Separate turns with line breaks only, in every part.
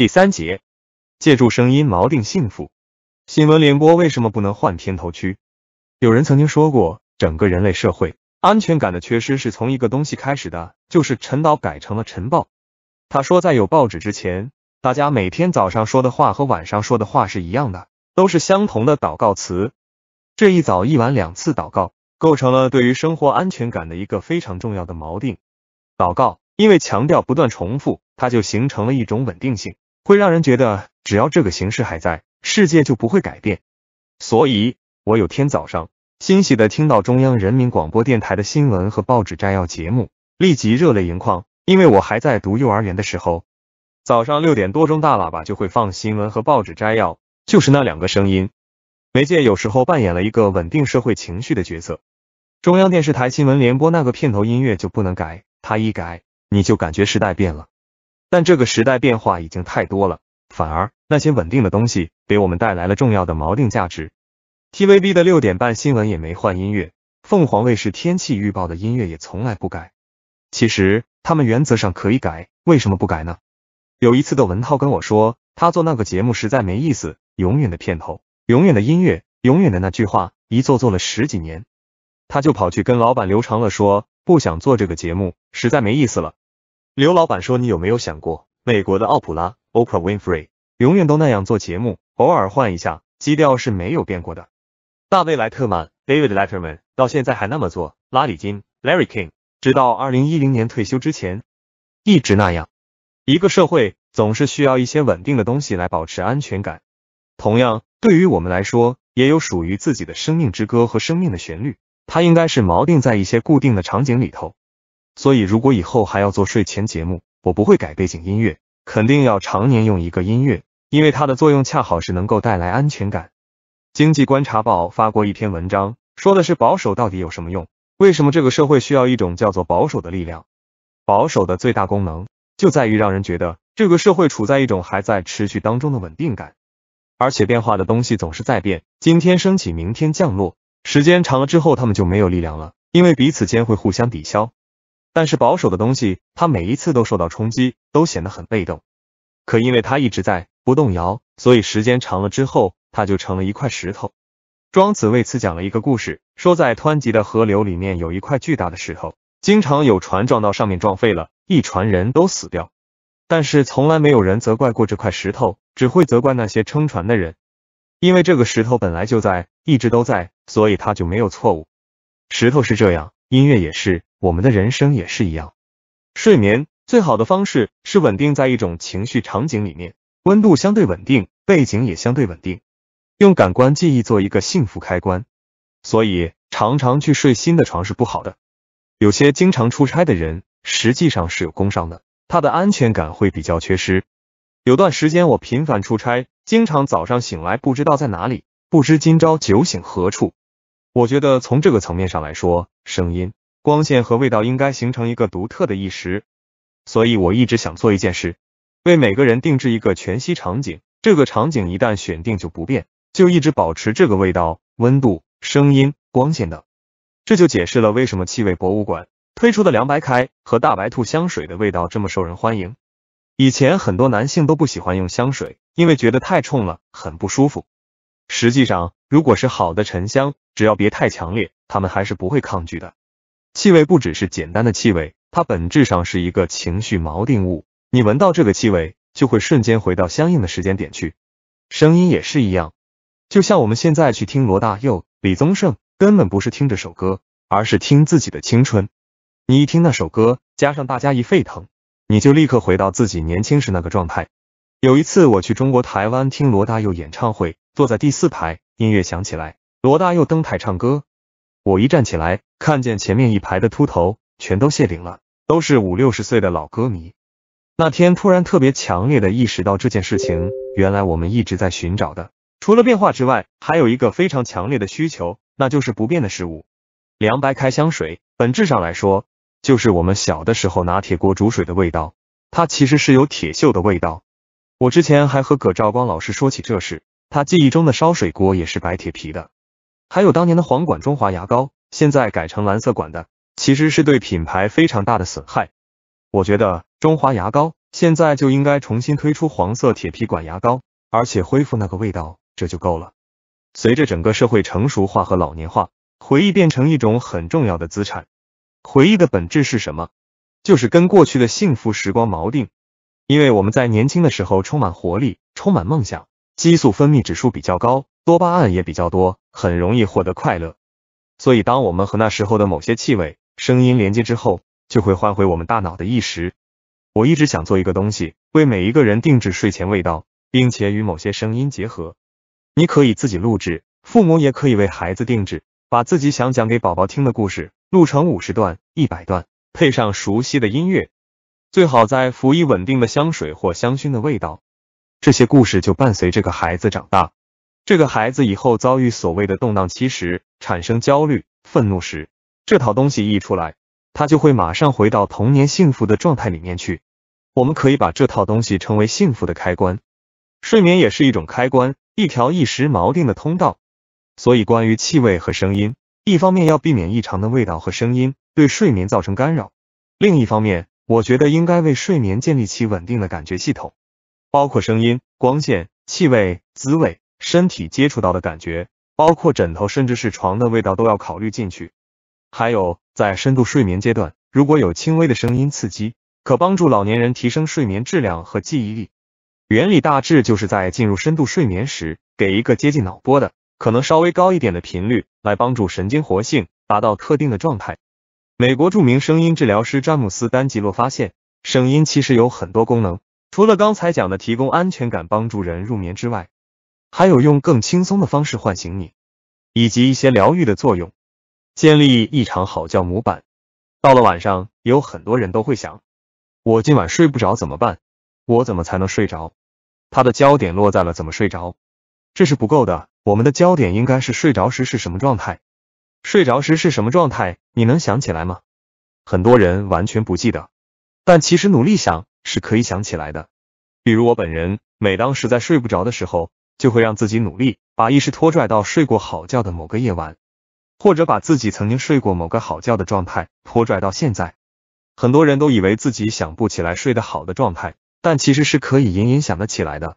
第三节，借助声音锚定幸福。新闻联播为什么不能换片头曲？有人曾经说过，整个人类社会安全感的缺失是从一个东西开始的，就是陈导改成了晨报。他说，在有报纸之前，大家每天早上说的话和晚上说的话是一样的，都是相同的祷告词。这一早一晚两次祷告，构成了对于生活安全感的一个非常重要的锚定。祷告因为强调不断重复，它就形成了一种稳定性。会让人觉得，只要这个形式还在，世界就不会改变。所以，我有天早上欣喜地听到中央人民广播电台的新闻和报纸摘要节目，立即热泪盈眶，因为我还在读幼儿园的时候，早上六点多钟，大喇叭就会放新闻和报纸摘要，就是那两个声音。媒介有时候扮演了一个稳定社会情绪的角色。中央电视台新闻联播那个片头音乐就不能改，它一改，你就感觉时代变了。但这个时代变化已经太多了，反而那些稳定的东西给我们带来了重要的锚定价值。TVB 的六点半新闻也没换音乐，凤凰卫视天气预报的音乐也从来不改。其实他们原则上可以改，为什么不改呢？有一次，窦文涛跟我说，他做那个节目实在没意思，永远的片头，永远的音乐，永远的那句话，一做做了十几年，他就跑去跟老板刘长乐说，不想做这个节目，实在没意思了。刘老板说：“你有没有想过，美国的奥普拉（ Oprah Winfrey） 永远都那样做节目，偶尔换一下基调是没有变过的。大卫莱特曼 （David Letterman） 到现在还那么做。拉里金 （Larry King） 直到二零一零年退休之前一直那样。一个社会总是需要一些稳定的东西来保持安全感。同样，对于我们来说，也有属于自己的生命之歌和生命的旋律，它应该是锚定在一些固定的场景里头。”所以，如果以后还要做睡前节目，我不会改背景音乐，肯定要常年用一个音乐，因为它的作用恰好是能够带来安全感。经济观察报发过一篇文章，说的是保守到底有什么用？为什么这个社会需要一种叫做保守的力量？保守的最大功能就在于让人觉得这个社会处在一种还在持续当中的稳定感，而且变化的东西总是在变，今天升起，明天降落，时间长了之后，他们就没有力量了，因为彼此间会互相抵消。但是保守的东西，它每一次都受到冲击，都显得很被动。可因为它一直在不动摇，所以时间长了之后，它就成了一块石头。庄子为此讲了一个故事，说在湍急的河流里面有一块巨大的石头，经常有船撞到上面撞废了一船人都死掉。但是从来没有人责怪过这块石头，只会责怪那些撑船的人。因为这个石头本来就在，一直都在，所以它就没有错误。石头是这样，音乐也是。我们的人生也是一样，睡眠最好的方式是稳定在一种情绪场景里面，温度相对稳定，背景也相对稳定，用感官记忆做一个幸福开关。所以常常去睡新的床是不好的。有些经常出差的人，实际上是有工伤的，他的安全感会比较缺失。有段时间我频繁出差，经常早上醒来不知道在哪里，不知今朝酒醒何处。我觉得从这个层面上来说，声音。光线和味道应该形成一个独特的意识，所以我一直想做一件事，为每个人定制一个全息场景。这个场景一旦选定就不变，就一直保持这个味道、温度、声音、光线等。这就解释了为什么气味博物馆推出的凉白开和大白兔香水的味道这么受人欢迎。以前很多男性都不喜欢用香水，因为觉得太冲了，很不舒服。实际上，如果是好的沉香，只要别太强烈，他们还是不会抗拒的。气味不只是简单的气味，它本质上是一个情绪锚定物。你闻到这个气味，就会瞬间回到相应的时间点去。声音也是一样，就像我们现在去听罗大佑、李宗盛，根本不是听这首歌，而是听自己的青春。你一听那首歌，加上大家一沸腾，你就立刻回到自己年轻时那个状态。有一次我去中国台湾听罗大佑演唱会，坐在第四排，音乐响起来，罗大佑登台唱歌。我一站起来，看见前面一排的秃头全都谢顶了，都是五六十岁的老歌迷。那天突然特别强烈的意识到这件事情，原来我们一直在寻找的，除了变化之外，还有一个非常强烈的需求，那就是不变的事物。凉白开香水，本质上来说，就是我们小的时候拿铁锅煮水的味道，它其实是有铁锈的味道。我之前还和葛兆光老师说起这事，他记忆中的烧水锅也是白铁皮的。还有当年的黄管中华牙膏，现在改成蓝色管的，其实是对品牌非常大的损害。我觉得中华牙膏现在就应该重新推出黄色铁皮管牙膏，而且恢复那个味道，这就够了。随着整个社会成熟化和老年化，回忆变成一种很重要的资产。回忆的本质是什么？就是跟过去的幸福时光锚定。因为我们在年轻的时候充满活力，充满梦想，激素分泌指数比较高，多巴胺也比较多。很容易获得快乐，所以当我们和那时候的某些气味、声音连接之后，就会唤回我们大脑的意识。我一直想做一个东西，为每一个人定制睡前味道，并且与某些声音结合。你可以自己录制，父母也可以为孩子定制，把自己想讲给宝宝听的故事录成五十段、一百段，配上熟悉的音乐，最好再辅以稳定的香水或香薰的味道。这些故事就伴随这个孩子长大。这个孩子以后遭遇所谓的动荡期时，产生焦虑、愤怒时，这套东西一出来，他就会马上回到童年幸福的状态里面去。我们可以把这套东西称为幸福的开关。睡眠也是一种开关，一条意识锚定的通道。所以，关于气味和声音，一方面要避免异常的味道和声音对睡眠造成干扰；另一方面，我觉得应该为睡眠建立起稳定的感觉系统，包括声音、光线、气味、滋味。身体接触到的感觉，包括枕头甚至是床的味道都要考虑进去。还有在深度睡眠阶段，如果有轻微的声音刺激，可帮助老年人提升睡眠质量和记忆力。原理大致就是在进入深度睡眠时，给一个接近脑波的、可能稍微高一点的频率，来帮助神经活性达到特定的状态。美国著名声音治疗师詹姆斯·丹吉洛发现，声音其实有很多功能，除了刚才讲的提供安全感、帮助人入眠之外。还有用更轻松的方式唤醒你，以及一些疗愈的作用，建立一场好觉模板。到了晚上，有很多人都会想：我今晚睡不着怎么办？我怎么才能睡着？他的焦点落在了怎么睡着，这是不够的。我们的焦点应该是睡着时是什么状态？睡着时是什么状态？你能想起来吗？很多人完全不记得，但其实努力想是可以想起来的。比如我本人，每当实在睡不着的时候，就会让自己努力把意识拖拽到睡过好觉的某个夜晚，或者把自己曾经睡过某个好觉的状态拖拽到现在。很多人都以为自己想不起来睡得好的状态，但其实是可以隐隐想得起来的。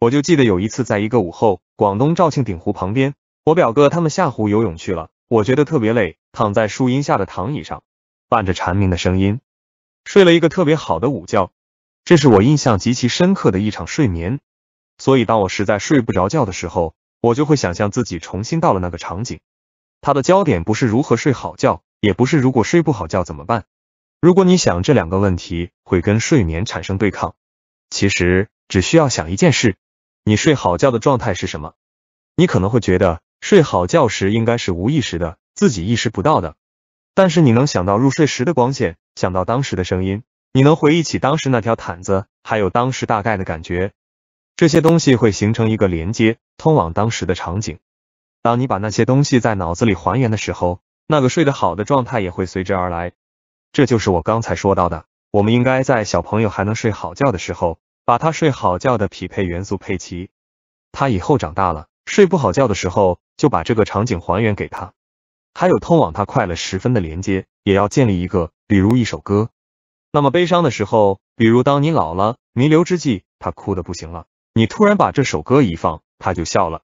我就记得有一次，在一个午后，广东肇庆鼎湖旁边，我表哥他们下湖游泳去了，我觉得特别累，躺在树荫下的躺椅上，伴着蝉鸣的声音，睡了一个特别好的午觉。这是我印象极其深刻的一场睡眠。所以，当我实在睡不着觉的时候，我就会想象自己重新到了那个场景。它的焦点不是如何睡好觉，也不是如果睡不好觉怎么办。如果你想这两个问题，会跟睡眠产生对抗。其实只需要想一件事：你睡好觉的状态是什么？你可能会觉得睡好觉时应该是无意识的，自己意识不到的。但是你能想到入睡时的光线，想到当时的声音，你能回忆起当时那条毯子，还有当时大概的感觉。这些东西会形成一个连接，通往当时的场景。当你把那些东西在脑子里还原的时候，那个睡得好的状态也会随之而来。这就是我刚才说到的，我们应该在小朋友还能睡好觉的时候，把他睡好觉的匹配元素配齐。他以后长大了，睡不好觉的时候，就把这个场景还原给他。还有通往他快乐十分的连接，也要建立一个，比如一首歌。那么悲伤的时候，比如当你老了，弥留之际，他哭得不行了。你突然把这首歌一放，他就笑了。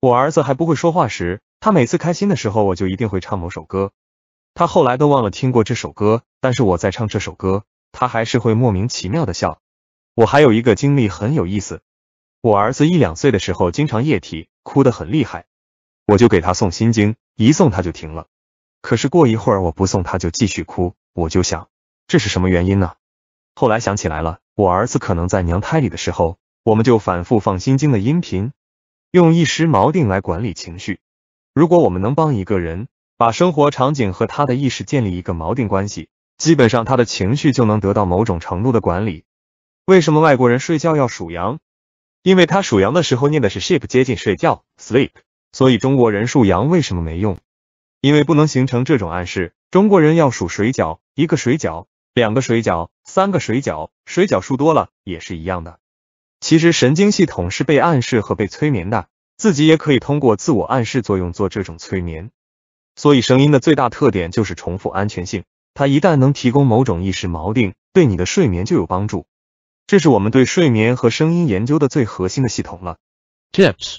我儿子还不会说话时，他每次开心的时候，我就一定会唱某首歌。他后来都忘了听过这首歌，但是我在唱这首歌，他还是会莫名其妙的笑。我还有一个经历很有意思。我儿子一两岁的时候经常夜啼，哭得很厉害，我就给他送《心经》，一送他就停了。可是过一会儿我不送，他就继续哭。我就想这是什么原因呢？后来想起来了，我儿子可能在娘胎里的时候。我们就反复放《心经》的音频，用一时锚定来管理情绪。如果我们能帮一个人把生活场景和他的意识建立一个锚定关系，基本上他的情绪就能得到某种程度的管理。为什么外国人睡觉要数羊？因为他数羊的时候念的是 sheep，接近睡觉 sleep，所以中国人数羊为什么没用？因为不能形成这种暗示。中国人要数水饺，一个水饺，两个水饺，三个水饺，水饺数多了也是一样的。其实神经系统是被暗示和被催眠的，自己也可以通过自我暗示作用做这种催眠。所以声音的最大特点就是重复安全性，它一旦能提供某种意识锚定，对你的睡眠就有帮助。这是我们对睡眠和声音研究的最核心的系统了。Tips：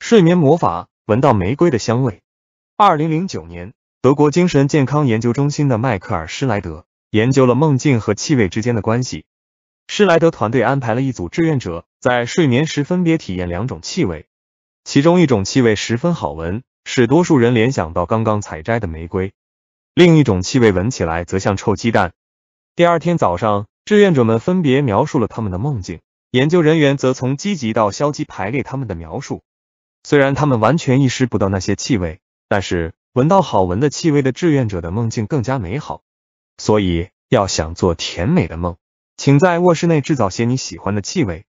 睡眠魔法，闻到玫瑰的香味。二零零九年，德国精神健康研究中心的迈克尔施莱德研究了梦境和气味之间的关系。施莱德团队安排了一组志愿者在睡眠时分别体验两种气味，其中一种气味十分好闻，使多数人联想到刚刚采摘的玫瑰；另一种气味闻起来则像臭鸡蛋。第二天早上，志愿者们分别描述了他们的梦境，研究人员则从积极到消极排列他们的描述。虽然他们完全意识不到那些气味，但是闻到好闻的气味的志愿者的梦境更加美好。所以，要想做甜美的梦。请在卧室内制造些你喜欢的气味。